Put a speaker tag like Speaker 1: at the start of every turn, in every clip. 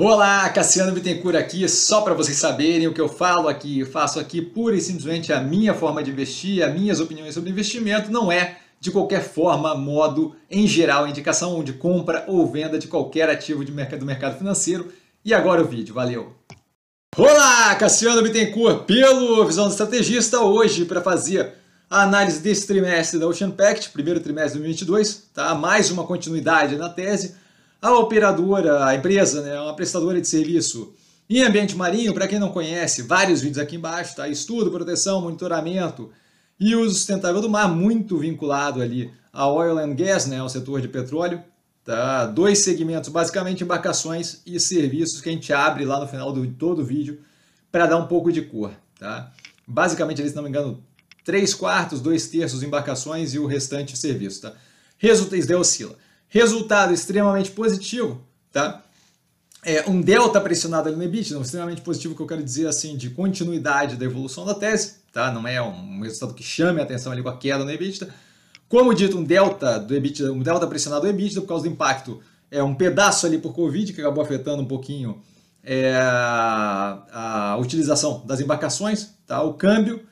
Speaker 1: Olá, Cassiano Bittencourt aqui, só para vocês saberem o que eu falo aqui, eu faço aqui pura e simplesmente a minha forma de investir, as minhas opiniões sobre investimento, não é de qualquer forma, modo, em geral, indicação de compra ou venda de qualquer ativo de mercado, do mercado financeiro. E agora o vídeo, valeu! Olá, Cassiano Bittencourt, pelo Visão do Estrategista, hoje para fazer a análise desse trimestre da Ocean Pact, primeiro trimestre de 2022, tá? mais uma continuidade na tese, a operadora, a empresa, né, é uma prestadora de serviço em ambiente marinho, para quem não conhece, vários vídeos aqui embaixo, tá? Estudo, proteção, monitoramento e uso sustentável do mar, muito vinculado ali a oil and gas, né, ao setor de petróleo. Tá? Dois segmentos, basicamente embarcações e serviços que a gente abre lá no final de todo o vídeo para dar um pouco de cor, tá? Basicamente, eles, se não me engano, 3 quartos, 2 terços embarcações e o restante serviço, tá? resultados isso oscila. Resultado extremamente positivo, tá? É, um delta pressionado ali no EBITDA, extremamente positivo que eu quero dizer assim, de continuidade da evolução da tese, tá? Não é um resultado que chame a atenção ali com a queda no EBITDA. Como dito, um delta do EBITDA, um delta pressionado do EBITDA por causa do impacto, é um pedaço ali por Covid que acabou afetando um pouquinho é, a utilização das embarcações, tá? O câmbio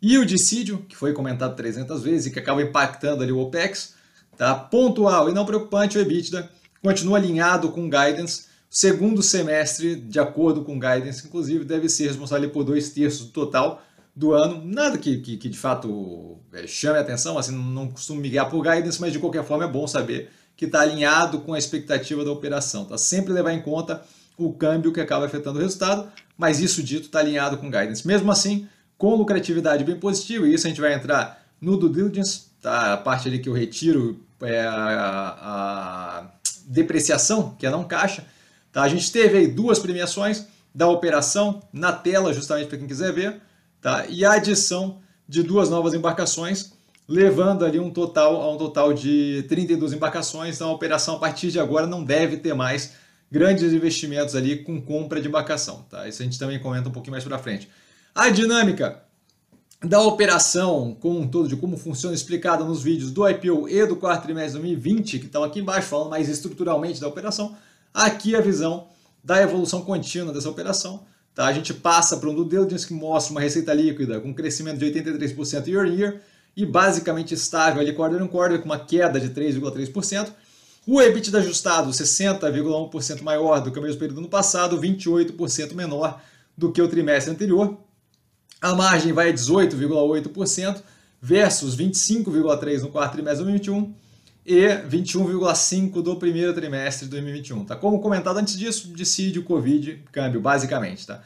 Speaker 1: e o dissídio, que foi comentado 300 vezes e que acaba impactando ali o OPEX, Tá? Pontual e não preocupante, o EBITDA continua alinhado com guidance. O segundo semestre, de acordo com guidance, inclusive, deve ser responsável por dois terços do total do ano. Nada que, que, que de fato é, chame atenção, assim, não costumo me guiar por guidance, mas de qualquer forma é bom saber que está alinhado com a expectativa da operação. Tá? Sempre levar em conta o câmbio que acaba afetando o resultado, mas isso dito está alinhado com guidance. Mesmo assim, com lucratividade bem positiva, e isso a gente vai entrar no due diligence, tá? A parte ali que eu retiro é a, a depreciação, que é não caixa, tá? A gente teve aí duas premiações da operação na tela, justamente para quem quiser ver, tá? E a adição de duas novas embarcações, levando ali um total a um total de 32 embarcações. Então a operação a partir de agora não deve ter mais grandes investimentos ali com compra de embarcação, tá? Isso a gente também comenta um pouquinho mais para frente. A dinâmica da operação como um todo, de como funciona, explicado nos vídeos do IPO e do quarto trimestre de 2020, que estão aqui embaixo, falando mais estruturalmente da operação, aqui a visão da evolução contínua dessa operação. Tá? A gente passa para um do diligence que mostra uma receita líquida com crescimento de 83% year on year e basicamente estável ali quarter on quarter, com uma queda de 3,3%. O EBITDA ajustado 60,1% maior do que o mesmo período do ano passado, 28% menor do que o trimestre anterior a margem vai a 18,8% versus 25,3% no quarto trimestre de 2021 e 21,5% do primeiro trimestre de 2021. Tá? Como comentado antes disso, decide o Covid, câmbio, basicamente. Tá?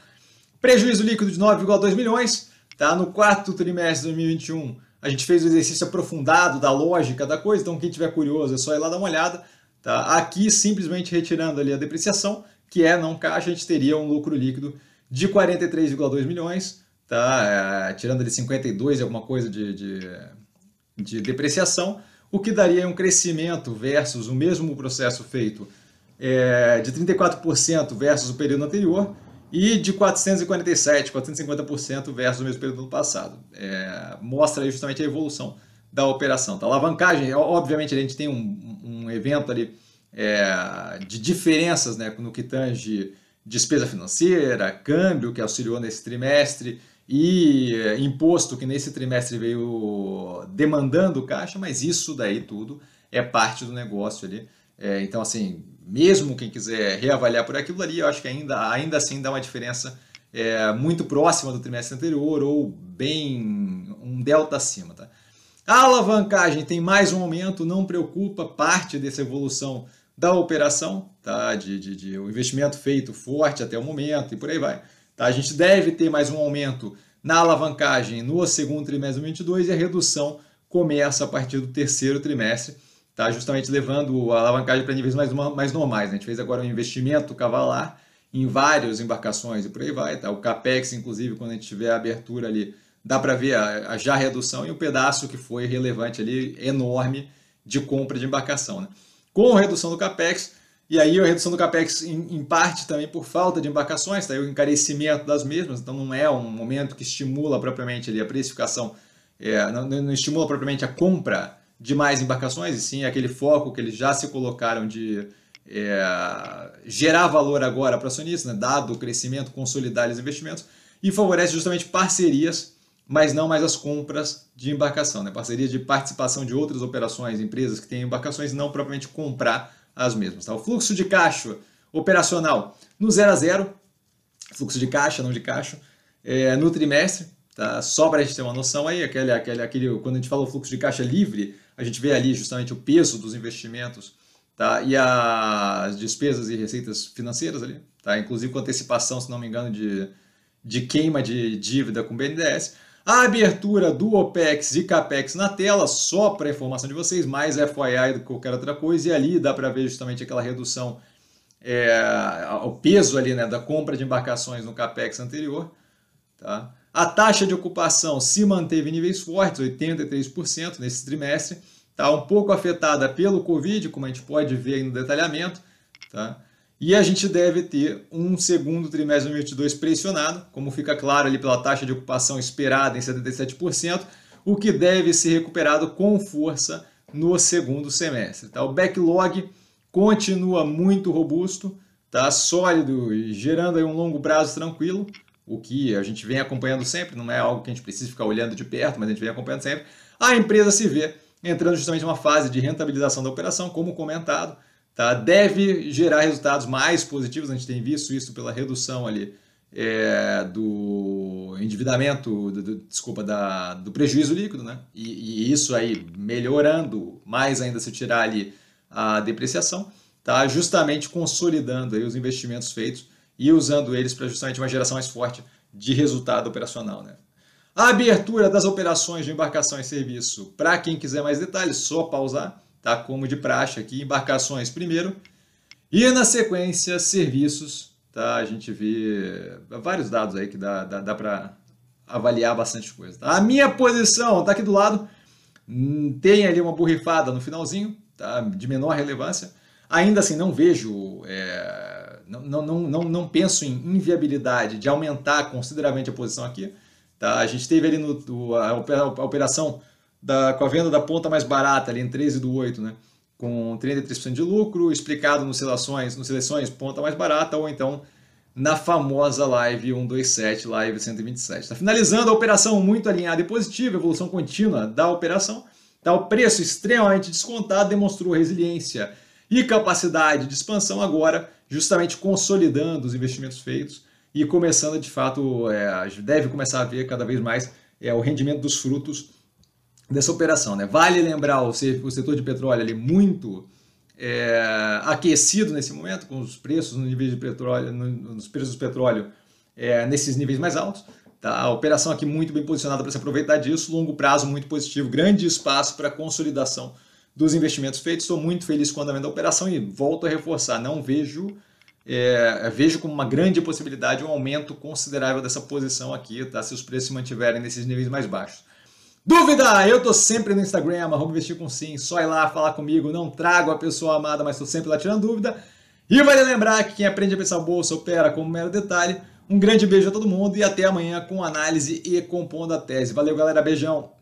Speaker 1: Prejuízo líquido de 9,2 milhões. Tá? No quarto trimestre de 2021, a gente fez o exercício aprofundado da lógica da coisa, então quem tiver curioso é só ir lá dar uma olhada. Tá? Aqui, simplesmente retirando ali a depreciação, que é não caixa, a gente teria um lucro líquido de 43,2 milhões tá? É, tirando ali 52 e alguma coisa de, de, de, depreciação, o que daria um crescimento versus o mesmo processo feito é, de 34% versus o período anterior e de 447, 450% versus o mesmo período do passado. É, mostra justamente a evolução da operação. Tá? A alavancagem, é, obviamente, a gente tem um, um evento ali é, de diferenças né, no que tange despesa financeira, câmbio, que auxiliou nesse trimestre, e eh, imposto que nesse trimestre veio demandando caixa, mas isso daí tudo é parte do negócio ali. É, então, assim, mesmo quem quiser reavaliar por aquilo ali, eu acho que ainda, ainda assim dá uma diferença é, muito próxima do trimestre anterior ou bem um delta acima. Tá? A alavancagem tem mais um aumento, não preocupa parte dessa evolução da operação, tá? de, de, de o investimento feito forte até o momento e por aí vai. Tá? A gente deve ter mais um aumento na alavancagem no segundo trimestre de 2022 e a redução começa a partir do terceiro trimestre, tá? justamente levando a alavancagem para níveis mais, mais normais. Né? A gente fez agora um investimento cavalar em várias embarcações e por aí vai. Tá? O CAPEX, inclusive, quando a gente tiver a abertura ali, dá para ver a, a, já redução e o um pedaço que foi relevante ali, enorme, de compra de embarcação. Né? Com a redução do CAPEX, e aí a redução do capex, em, em parte também por falta de embarcações, tá aí o encarecimento das mesmas, então não é um momento que estimula propriamente ali a precificação, é, não, não, estimula propriamente a compra de mais embarcações, e sim aquele foco que eles já se colocaram de é, gerar valor agora para acionistas, né, dado o crescimento, consolidar os investimentos, e favorece justamente parcerias, mas não mais as compras de embarcação, né, parcerias de participação de outras operações, empresas que têm embarcações, não propriamente comprar as mesmas. Tá? O fluxo de caixa operacional no zero a zero, fluxo de caixa, não de caixa, é, no trimestre, tá? só para a gente ter uma noção aí, aquele, aquele, aquele, quando a gente fala o fluxo de caixa livre, a gente vê ali justamente o peso dos investimentos tá? e as despesas e receitas financeiras ali, tá? inclusive com antecipação, se não me engano, de, de queima de dívida com BNDES a abertura do OPEX e CAPEX na tela, só para informação de vocês, mais FYI do que qualquer outra coisa, e ali dá para ver justamente aquela redução, é, o peso ali né, da compra de embarcações no CAPEX anterior. Tá? A taxa de ocupação se manteve em níveis fortes, 83% nesse trimestre, está um pouco afetada pelo Covid, como a gente pode ver no detalhamento, tá? E a gente deve ter um segundo trimestre de 2022 pressionado, como fica claro ali pela taxa de ocupação esperada em 77%, o que deve ser recuperado com força no segundo semestre. Tá? O backlog continua muito robusto, tá sólido e gerando aí um longo prazo tranquilo, o que a gente vem acompanhando sempre, não é algo que a gente precisa ficar olhando de perto, mas a gente vem acompanhando sempre. A empresa se vê entrando justamente uma fase de rentabilização da operação, como comentado, tá? deve gerar resultados mais positivos. A gente tem visto isso pela redução ali é, do endividamento, do, do, desculpa, da, do prejuízo líquido, né? E, e, isso aí melhorando mais ainda se tirar ali a depreciação, tá? Justamente consolidando aí os investimentos feitos e usando eles para justamente uma geração mais forte de resultado operacional, né? A abertura das operações de embarcação e serviço. Para quem quiser mais detalhes, só pausar tá como de praxe aqui, embarcações primeiro, e na sequência, serviços, tá? A gente vê vários dados aí que dá, dá, dá para avaliar bastante coisa. Tá? A minha posição tá aqui do lado, hum, tem ali uma borrifada no finalzinho, tá? de menor relevância. Ainda assim, não vejo, é... não, não, não, não penso em inviabilidade de aumentar consideravelmente a posição aqui. Tá? A gente teve ali no, a operação da, com a venda da ponta mais barata, ali em 13 do 8, né? com 33% de lucro, explicado nos seleções, nos seleções ponta mais barata, ou então na famosa Live 127, Live 127. Está finalizando a operação muito alinhada e positiva, evolução contínua da operação. Tá? O preço extremamente descontado demonstrou resiliência e capacidade de expansão agora, justamente consolidando os investimentos feitos e começando de fato, é, deve começar a ver cada vez mais é, o rendimento dos frutos dessa operação. Né? Vale lembrar o, o setor de petróleo ali muito é, aquecido nesse momento, com os preços no nível de petróleo, no, nos preços do petróleo é, nesses níveis mais altos. Tá? A operação aqui muito bem posicionada para se aproveitar disso, longo prazo muito positivo, grande espaço para consolidação dos investimentos feitos. Estou muito feliz com o andamento da operação e volto a reforçar, não vejo é, vejo como uma grande possibilidade um aumento considerável dessa posição aqui, tá? Se os preços se mantiverem nesses níveis mais baixos. Dúvida? Eu tô sempre no Instagram, arroba investir com sim. Só ir lá falar comigo. Não trago a pessoa amada, mas tô sempre lá tirando dúvida. E vale lembrar que quem aprende a pensar bolsa opera como mero detalhe. Um grande beijo a todo mundo e até amanhã com análise e compondo a tese. Valeu, galera. Beijão.